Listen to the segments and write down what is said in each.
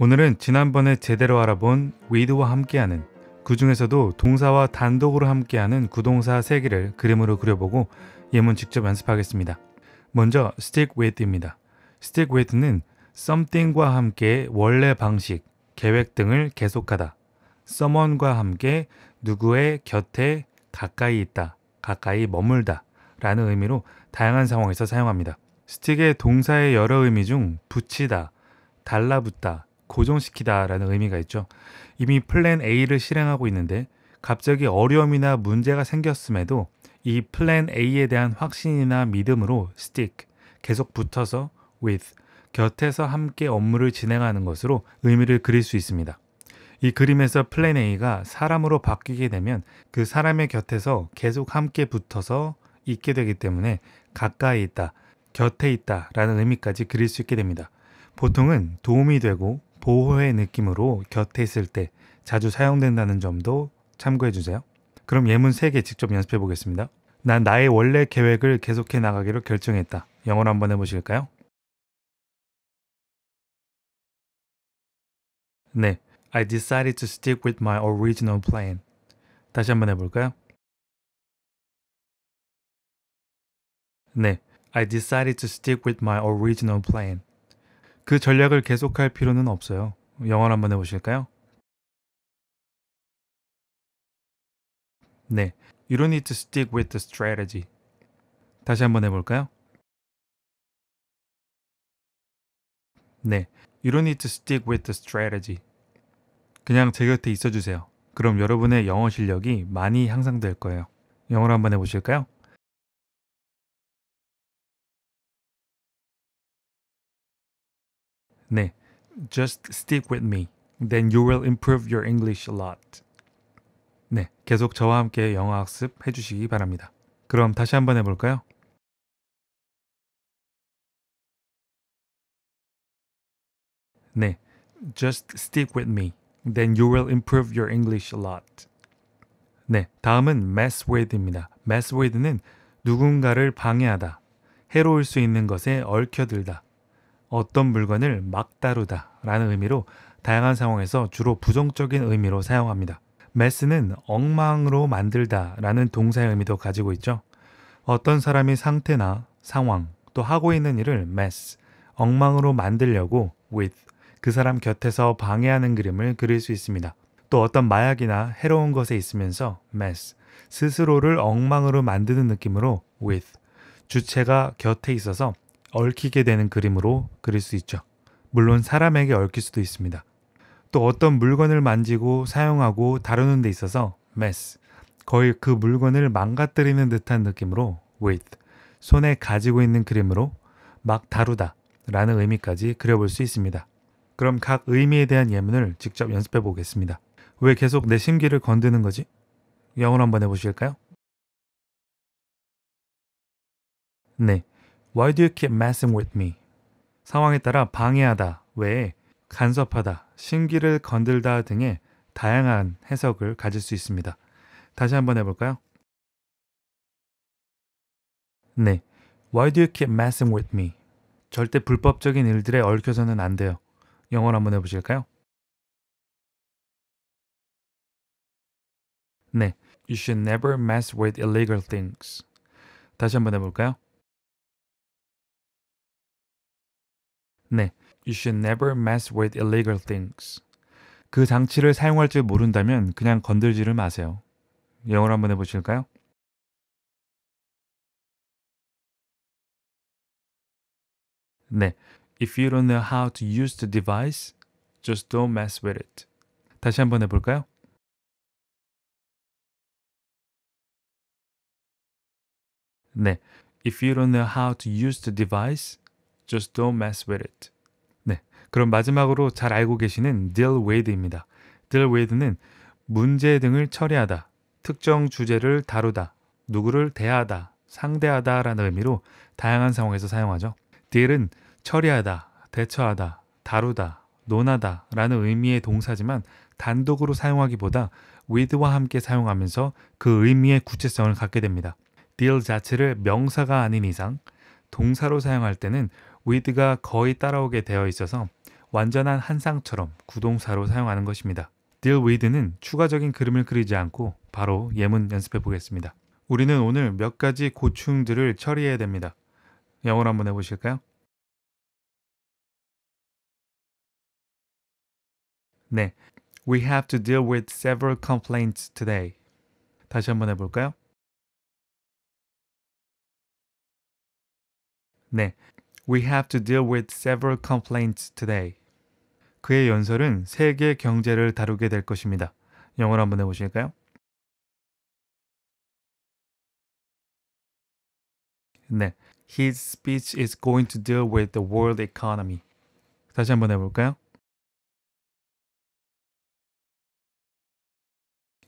오늘은 지난번에 제대로 알아본 with와 함께하는 그 중에서도 동사와 단독으로 함께하는 구동사 세개를 그림으로 그려보고 예문 직접 연습하겠습니다. 먼저 stick with입니다. stick with는 something과 함께 원래 방식, 계획 등을 계속하다. someone과 함께 누구의 곁에 가까이 있다, 가까이 머물다 라는 의미로 다양한 상황에서 사용합니다. stick의 동사의 여러 의미 중 붙이다, 달라붙다, 고정시키다라는 의미가 있죠. 이미 플랜 A를 실행하고 있는데 갑자기 어려움이나 문제가 생겼음에도 이 플랜 A에 대한 확신이나 믿음으로 stick 계속 붙어서 with 곁에서 함께 업무를 진행하는 것으로 의미를 그릴 수 있습니다. 이 그림에서 플랜 A가 사람으로 바뀌게 되면 그 사람의 곁에서 계속 함께 붙어서 있게 되기 때문에 가까이 있다, 곁에 있다 라는 의미까지 그릴 수 있게 됩니다. 보통은 도움이 되고 보호의 느낌으로 곁에 있을 때 자주 사용된다는 점도 참고해 주세요. 그럼 예문 3개 직접 연습해 보겠습니다. 난 나의 원래 계획을 계속해 나가기로 결정했다. 영어로 한번 해보실까요? 네, I decided to stick with my original plan. 다시 한번 해볼까요? 네, I decided to stick with my original plan. 그 전략을 계속할 필요는 없어요. 영어로 한번 해보실까요? 네. You don't need to stick with the strategy. 다시 한번 해볼까요? 네. You don't need to stick with the strategy. 그냥 제 곁에 있어주세요. 그럼 여러분의 영어 실력이 많이 향상될 거예요. 영어 한번 해보실까요? 네. Just stick with me. Then you will improve your English a lot. 네. 계속 저와 함께 영어 학습 해주시기 바랍니다. 그럼 다시 한번 해볼까요? 네. Just stick with me. Then you will improve your English a lot. 네. 다음은 mess with입니다. mess with는 누군가를 방해하다, 해로울 수 있는 것에 얽혀들다, 어떤 물건을 막 다루다 라는 의미로 다양한 상황에서 주로 부정적인 의미로 사용합니다. 메스는 엉망으로 만들다 라는 동사의 의미도 가지고 있죠. 어떤 사람이 상태나 상황 또 하고 있는 일을 메스, 엉망으로 만들려고 with 그 사람 곁에서 방해하는 그림을 그릴 수 있습니다. 또 어떤 마약이나 해로운 것에 있으면서 mess, 스스로를 엉망으로 만드는 느낌으로 with 주체가 곁에 있어서 얽히게 되는 그림으로 그릴 수 있죠. 물론 사람에게 얽힐 수도 있습니다. 또 어떤 물건을 만지고 사용하고 다루는 데 있어서 mess, 거의 그 물건을 망가뜨리는 듯한 느낌으로 with, 손에 가지고 있는 그림으로 막 다루다 라는 의미까지 그려볼 수 있습니다. 그럼 각 의미에 대한 예문을 직접 연습해 보겠습니다. 왜 계속 내 심기를 건드는 거지? 영어로 한번 해보실까요? 네, Why do you keep messing with me? 상황에 따라 방해하다 외에 간섭하다, 심기를 건들다 등의 다양한 해석을 가질 수 있습니다. 다시 한번 해볼까요? 네. Why do you keep messing with me? 절대 불법적인 일들에 얽혀서는 안 돼요. 영어로 한번 해보실까요? 네. You should never mess with illegal things. 다시 한번 해볼까요? 네. You should never mess with illegal things. 그 장치를 사용할 줄 모른다면 그냥 건들지를 마세요. 영어로 한번 해보실까요? 네. If you don't know how to use the device, just don't mess with it. 다시 한번 해볼까요? 네. If you don't know how to use the device, Just don't mess with it. 네, 그럼 마지막으로 잘 알고 계시는 deal with입니다. deal with는 문제 등을 처리하다, 특정 주제를 다루다, 누구를 대하다, 상대하다 라는 의미로 다양한 상황에서 사용하죠. deal은 처리하다, 대처하다, 다루다, 논하다 라는 의미의 동사지만 단독으로 사용하기보다 with와 함께 사용하면서 그 의미의 구체성을 갖게 됩니다. deal 자체를 명사가 아닌 이상 동사로 사용할 때는 위드가 거의 따라오게 되어 있어서 완전한 한상처럼 구동사로 사용하는 것입니다. deal with는 추가적인 그림을 그리지 않고 바로 예문 연습해 보겠습니다. 우리는 오늘 몇 가지 고충들을 처리해야 됩니다. 영어로 한번 해보실까요? 네, We have to deal with several complaints today. 다시 한번 해볼까요? 네, We have to deal with several complaints today. 그의 연설은 세계 경제를 다루게 될 것입니다. 영어로 한번 해보실까요? his speech is going to deal with the world economy. 다시 한번 해볼까요?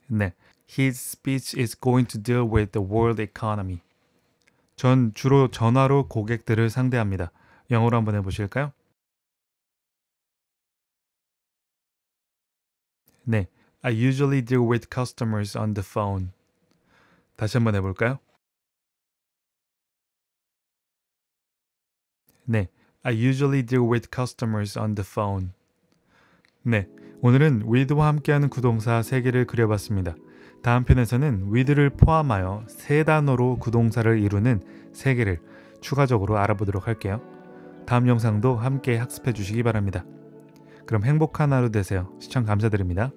네, his speech is going to deal with the world economy. 전 주로 전화로 고객들을 상대합니다. 영어로 한번 해보실까요? 네, I usually deal with customers on the phone. 다시 한번 해볼까요? 네, I usually deal with customers on the phone. 네, 오늘은 with와 함께하는 구동사 3개를 그려봤습니다. 다음 편에서는 with를 포함하여 세 단어로 구동사를 이루는 세 개를 추가적으로 알아보도록 할게요. 다음 영상도 함께 학습해 주시기 바랍니다. 그럼 행복한 하루 되세요. 시청 감사드립니다.